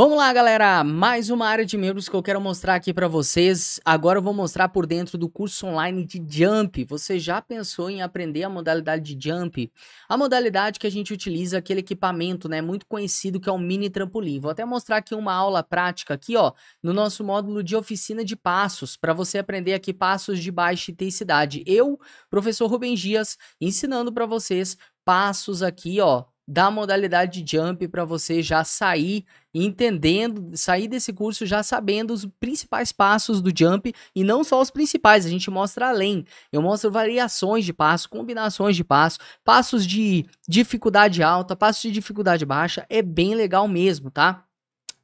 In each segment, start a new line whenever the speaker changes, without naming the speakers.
Vamos lá, galera! Mais uma área de membros que eu quero mostrar aqui para vocês. Agora eu vou mostrar por dentro do curso online de Jump. Você já pensou em aprender a modalidade de Jump? A modalidade que a gente utiliza aquele equipamento, né, muito conhecido que é o mini trampolim. Vou até mostrar aqui uma aula prática aqui, ó, no nosso módulo de oficina de passos, para você aprender aqui passos de baixa intensidade. Eu, professor Rubem Dias, ensinando para vocês passos aqui, ó, da modalidade de jump para você já sair entendendo, sair desse curso já sabendo os principais passos do jump e não só os principais, a gente mostra além. Eu mostro variações de passo, combinações de passo, passos de dificuldade alta, passos de dificuldade baixa, é bem legal mesmo, tá?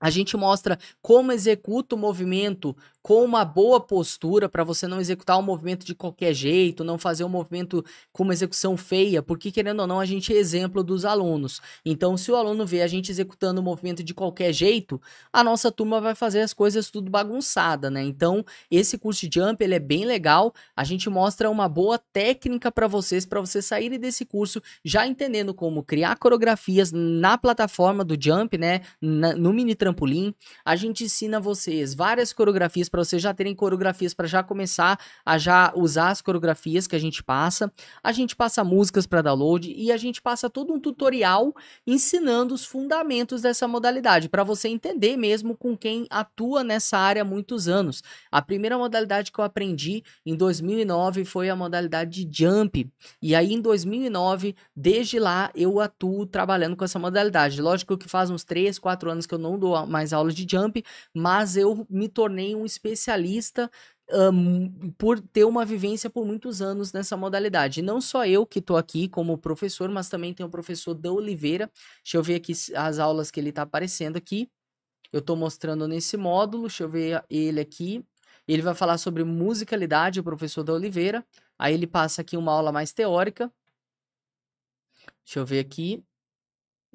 A gente mostra como executa o movimento com uma boa postura para você não executar o um movimento de qualquer jeito, não fazer um movimento com uma execução feia, porque querendo ou não, a gente é exemplo dos alunos. Então, se o aluno vê a gente executando o um movimento de qualquer jeito, a nossa turma vai fazer as coisas tudo bagunçada, né? Então, esse curso de jump, ele é bem legal. A gente mostra uma boa técnica para vocês para vocês saírem desse curso já entendendo como criar coreografias na plataforma do jump, né, na, no mini trampolim. A gente ensina vocês várias coreografias para vocês já terem coreografias, para já começar a já usar as coreografias que a gente passa. A gente passa músicas para download e a gente passa todo um tutorial ensinando os fundamentos dessa modalidade, para você entender mesmo com quem atua nessa área há muitos anos. A primeira modalidade que eu aprendi em 2009 foi a modalidade de jump. E aí em 2009, desde lá eu atuo trabalhando com essa modalidade. Lógico que faz uns 3, 4 anos que eu não dou mais aulas de jump, mas eu me tornei um especialista especialista um, por ter uma vivência por muitos anos nessa modalidade. Não só eu que estou aqui como professor, mas também tem o professor da Oliveira. Deixa eu ver aqui as aulas que ele está aparecendo aqui. Eu estou mostrando nesse módulo, deixa eu ver ele aqui. Ele vai falar sobre musicalidade, o professor da Oliveira. Aí ele passa aqui uma aula mais teórica. Deixa eu ver aqui.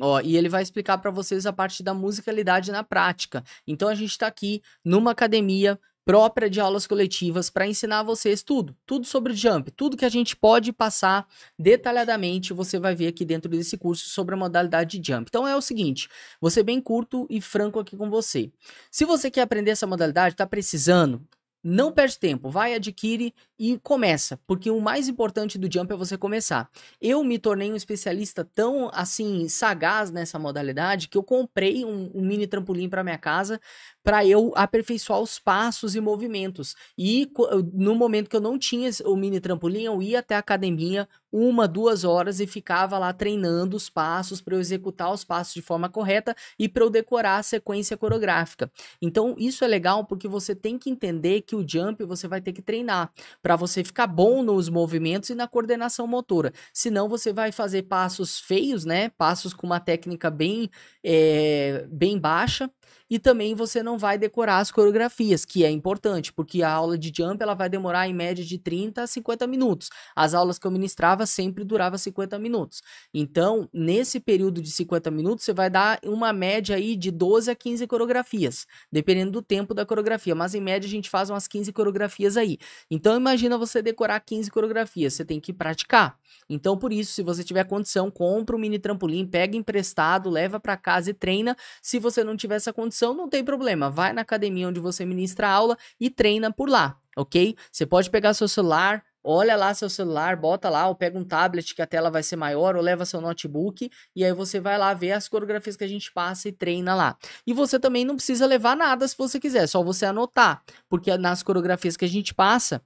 Ó, e ele vai explicar para vocês a parte da musicalidade na prática. Então a gente está aqui numa academia própria de aulas coletivas para ensinar vocês tudo, tudo sobre o jump, tudo que a gente pode passar detalhadamente, você vai ver aqui dentro desse curso sobre a modalidade de jump. Então é o seguinte, você bem curto e franco aqui com você. Se você quer aprender essa modalidade, está precisando, não perde tempo, vai, adquire e começa, porque o mais importante do jump é você começar. Eu me tornei um especialista tão assim sagaz nessa modalidade que eu comprei um, um mini trampolim para minha casa para eu aperfeiçoar os passos e movimentos. E no momento que eu não tinha o mini trampolim, eu ia até a academia uma, duas horas e ficava lá treinando os passos para eu executar os passos de forma correta e para eu decorar a sequência coreográfica. Então, isso é legal porque você tem que entender que o jump você vai ter que treinar para você ficar bom nos movimentos e na coordenação motora. Senão, você vai fazer passos feios, né? Passos com uma técnica bem, é, bem baixa e também você não vai decorar as coreografias, que é importante, porque a aula de jump ela vai demorar em média de 30 a 50 minutos. As aulas que eu ministrava sempre durava 50 minutos. Então, nesse período de 50 minutos, você vai dar uma média aí de 12 a 15 coreografias, dependendo do tempo da coreografia, mas em média a gente faz umas 15 coreografias aí. Então, imagina você decorar 15 coreografias, você tem que praticar. Então, por isso, se você tiver condição, compra um mini trampolim, pega emprestado, leva para casa e treina. Se você não tiver essa condição, não tem problema. Vai na academia onde você ministra a aula e treina por lá, ok? Você pode pegar seu celular, olha lá seu celular, bota lá, ou pega um tablet que a tela vai ser maior, ou leva seu notebook, e aí você vai lá ver as coreografias que a gente passa e treina lá. E você também não precisa levar nada se você quiser, é só você anotar, porque nas coreografias que a gente passa,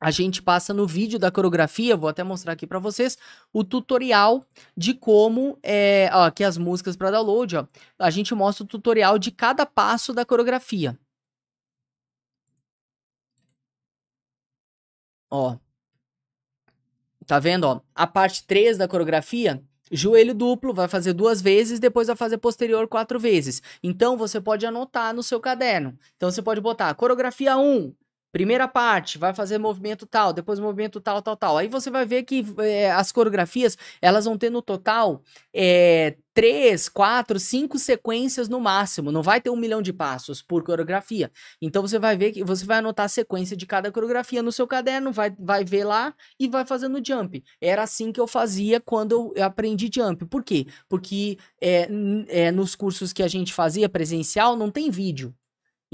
a gente passa no vídeo da coreografia, vou até mostrar aqui para vocês, o tutorial de como, é, ó, aqui as músicas para download, ó, a gente mostra o tutorial de cada passo da coreografia. Ó, tá vendo, ó, a parte 3 da coreografia, joelho duplo, vai fazer duas vezes, depois vai fazer posterior quatro vezes. Então, você pode anotar no seu caderno. Então, você pode botar coreografia 1, Primeira parte, vai fazer movimento tal, depois movimento tal, tal, tal. Aí você vai ver que é, as coreografias, elas vão ter no total é, três, quatro, cinco sequências no máximo. Não vai ter um milhão de passos por coreografia. Então você vai ver que você vai anotar a sequência de cada coreografia no seu caderno, vai, vai ver lá e vai fazendo jump. Era assim que eu fazia quando eu aprendi jump. Por quê? Porque é, é nos cursos que a gente fazia presencial não tem vídeo.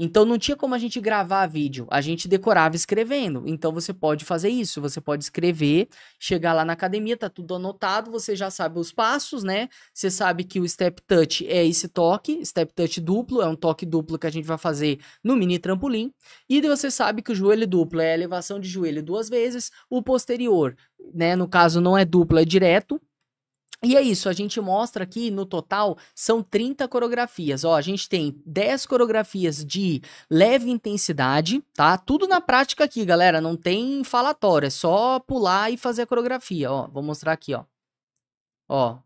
Então não tinha como a gente gravar vídeo, a gente decorava escrevendo. Então você pode fazer isso, você pode escrever, chegar lá na academia, tá tudo anotado, você já sabe os passos, né? Você sabe que o step touch é esse toque, step touch duplo, é um toque duplo que a gente vai fazer no mini trampolim. E você sabe que o joelho duplo é elevação de joelho duas vezes, o posterior, né, no caso não é duplo, é direto, e é isso, a gente mostra aqui no total são 30 coreografias. Ó, a gente tem 10 coreografias de leve intensidade, tá? Tudo na prática aqui, galera, não tem falatório, é só pular e fazer a coreografia, ó. Vou mostrar aqui, ó. Ó,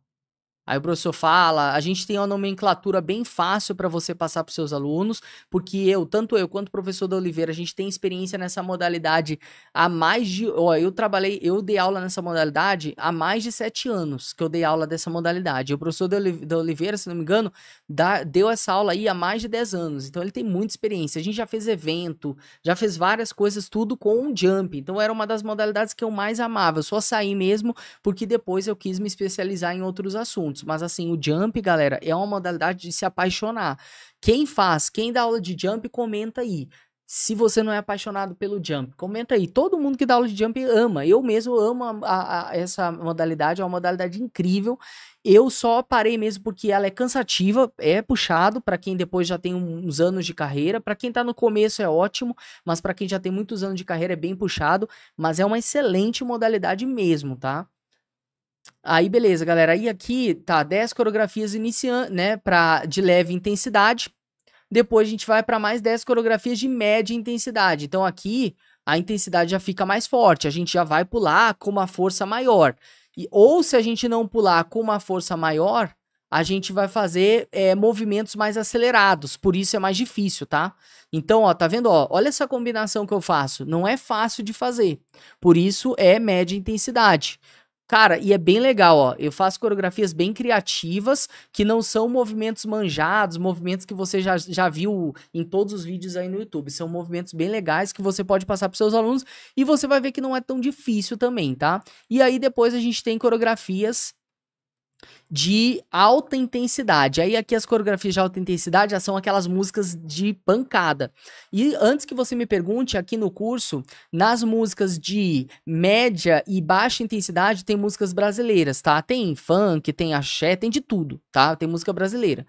Aí o professor fala, a gente tem uma nomenclatura bem fácil para você passar para os seus alunos, porque eu, tanto eu quanto o professor da Oliveira, a gente tem experiência nessa modalidade há mais de, ó, eu trabalhei, eu dei aula nessa modalidade há mais de sete anos que eu dei aula dessa modalidade. o professor da Oliveira, se não me engano, dá, deu essa aula aí há mais de dez anos, então ele tem muita experiência. A gente já fez evento, já fez várias coisas, tudo com um jump. Então era uma das modalidades que eu mais amava. Eu só saí mesmo porque depois eu quis me especializar em outros assuntos mas assim, o jump, galera, é uma modalidade de se apaixonar. Quem faz, quem dá aula de jump, comenta aí. Se você não é apaixonado pelo jump, comenta aí. Todo mundo que dá aula de jump ama. Eu mesmo amo a, a, essa modalidade, é uma modalidade incrível. Eu só parei mesmo porque ela é cansativa, é puxado para quem depois já tem uns anos de carreira, para quem está no começo é ótimo, mas para quem já tem muitos anos de carreira é bem puxado, mas é uma excelente modalidade mesmo, tá? Aí, beleza, galera. Aí aqui tá 10 coreografias iniciando, né? para de leve intensidade. Depois a gente vai para mais 10 coreografias de média intensidade. Então aqui a intensidade já fica mais forte. A gente já vai pular com uma força maior. E, ou se a gente não pular com uma força maior, a gente vai fazer é, movimentos mais acelerados, por isso é mais difícil, tá? Então, ó, tá vendo? Ó, olha essa combinação que eu faço. Não é fácil de fazer, por isso é média intensidade. Cara, e é bem legal, ó. Eu faço coreografias bem criativas, que não são movimentos manjados, movimentos que você já, já viu em todos os vídeos aí no YouTube. São movimentos bem legais que você pode passar para seus alunos e você vai ver que não é tão difícil também, tá? E aí depois a gente tem coreografias de alta intensidade. Aí aqui as coreografias de alta intensidade já são aquelas músicas de pancada. E antes que você me pergunte, aqui no curso, nas músicas de média e baixa intensidade tem músicas brasileiras, tá? Tem funk, tem axé, tem de tudo, tá? Tem música brasileira.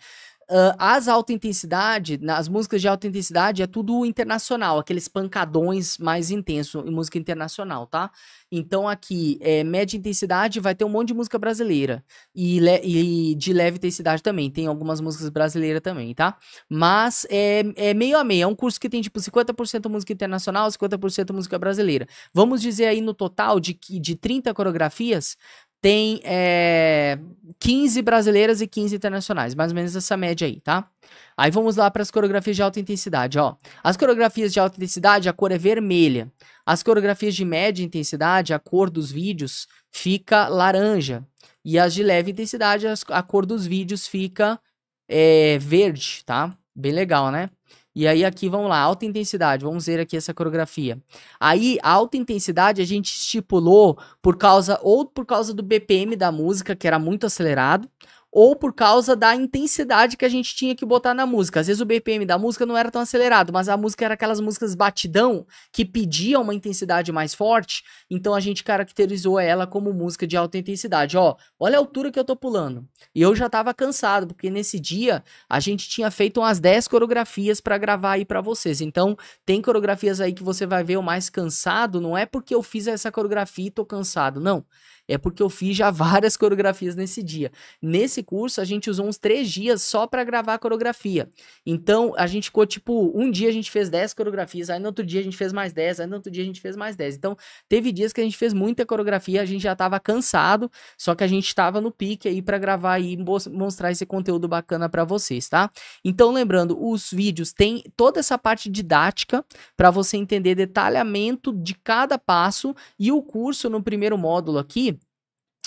Uh, as alta intensidade, as músicas de alta intensidade é tudo internacional, aqueles pancadões mais intensos em música internacional, tá? Então aqui, é, média intensidade vai ter um monte de música brasileira e, e, de leve intensidade também, tem algumas músicas brasileiras também, tá? Mas é, é meio a meio, é um curso que tem tipo 50% música internacional, 50% música brasileira. Vamos dizer aí no total de, de 30 coreografias, tem é, 15 brasileiras e 15 internacionais, mais ou menos essa média aí, tá? Aí vamos lá para as coreografias de alta intensidade, ó. As coreografias de alta intensidade, a cor é vermelha. As coreografias de média intensidade, a cor dos vídeos fica laranja. E as de leve intensidade, a cor dos vídeos fica é, verde, tá? Bem legal, né? E aí aqui vamos lá, alta intensidade, vamos ver aqui essa coreografia. Aí alta intensidade a gente estipulou por causa ou por causa do BPM da música que era muito acelerado, ou por causa da intensidade que a gente tinha que botar na música. Às vezes o BPM da música não era tão acelerado, mas a música era aquelas músicas batidão que pediam uma intensidade mais forte, então a gente caracterizou ela como música de alta intensidade. Ó, olha a altura que eu tô pulando. E eu já tava cansado, porque nesse dia a gente tinha feito umas 10 coreografias para gravar aí para vocês. Então, tem coreografias aí que você vai ver o mais cansado, não é porque eu fiz essa coreografia e tô cansado, não é porque eu fiz já várias coreografias nesse dia. Nesse curso, a gente usou uns três dias só para gravar a coreografia. Então, a gente ficou tipo, um dia a gente fez dez coreografias, aí no outro dia a gente fez mais dez, aí no outro dia a gente fez mais dez. Então, teve dias que a gente fez muita coreografia, a gente já tava cansado, só que a gente tava no pique aí para gravar e mostrar esse conteúdo bacana para vocês, tá? Então, lembrando, os vídeos têm toda essa parte didática para você entender detalhamento de cada passo e o curso no primeiro módulo aqui,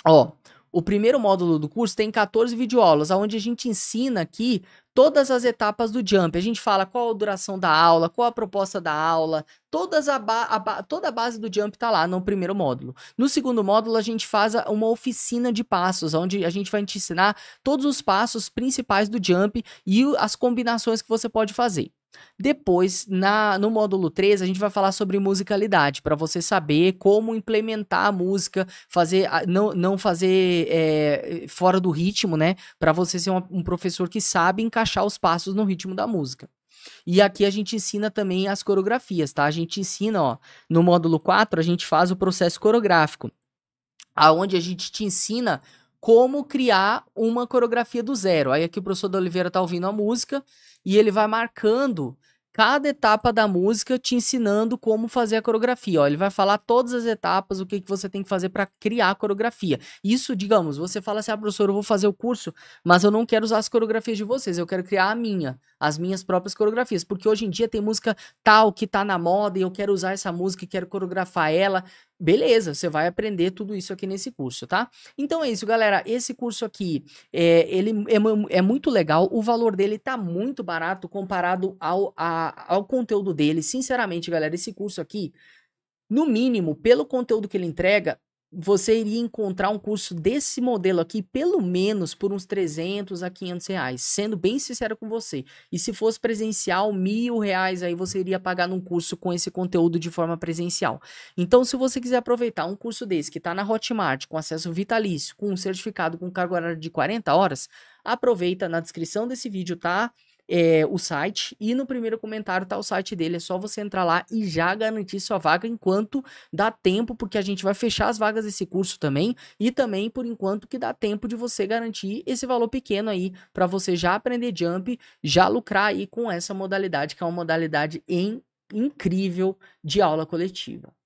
Ó, o primeiro módulo do curso tem 14 videoaulas, onde a gente ensina aqui todas as etapas do jump. A gente fala qual a duração da aula, qual a proposta da aula, todas a, a toda a base do jump está lá no primeiro módulo. No segundo módulo, a gente faz uma oficina de passos, onde a gente vai te ensinar todos os passos principais do jump e as combinações que você pode fazer. Depois, na, no módulo 3, a gente vai falar sobre musicalidade, para você saber como implementar a música, fazer não, não fazer é, fora do ritmo, né? Para você ser um, um professor que sabe encaixar os passos no ritmo da música. E aqui a gente ensina também as coreografias, tá? A gente ensina, ó, no módulo 4, a gente faz o processo coreográfico, aonde a gente te ensina como criar uma coreografia do zero. Aí aqui o professor da Oliveira tá ouvindo a música e ele vai marcando cada etapa da música te ensinando como fazer a coreografia. Ó, ele vai falar todas as etapas, o que, que você tem que fazer para criar a coreografia. Isso, digamos, você fala assim, ah, professor, eu vou fazer o curso, mas eu não quero usar as coreografias de vocês, eu quero criar a minha, as minhas próprias coreografias, porque hoje em dia tem música tal que está na moda e eu quero usar essa música e quero coreografar ela. Beleza, você vai aprender tudo isso aqui nesse curso, tá? Então é isso, galera. Esse curso aqui, é, ele é, é muito legal. O valor dele tá muito barato comparado ao, a, ao conteúdo dele. Sinceramente, galera, esse curso aqui, no mínimo, pelo conteúdo que ele entrega, você iria encontrar um curso desse modelo aqui pelo menos por uns 300 a 500 reais, sendo bem sincero com você. E se fosse presencial, mil reais aí você iria pagar num curso com esse conteúdo de forma presencial. Então, se você quiser aproveitar um curso desse que está na Hotmart, com acesso vitalício, com um certificado com carga horária de 40 horas, aproveita na descrição desse vídeo, tá? é, o site e no primeiro comentário tá o site dele. É só você entrar lá e já garantir sua vaga enquanto dá tempo, porque a gente vai fechar as vagas desse curso também e também por enquanto que dá tempo de você garantir esse valor pequeno aí para você já aprender Jump, já lucrar aí com essa modalidade que é uma modalidade em incrível de aula coletiva.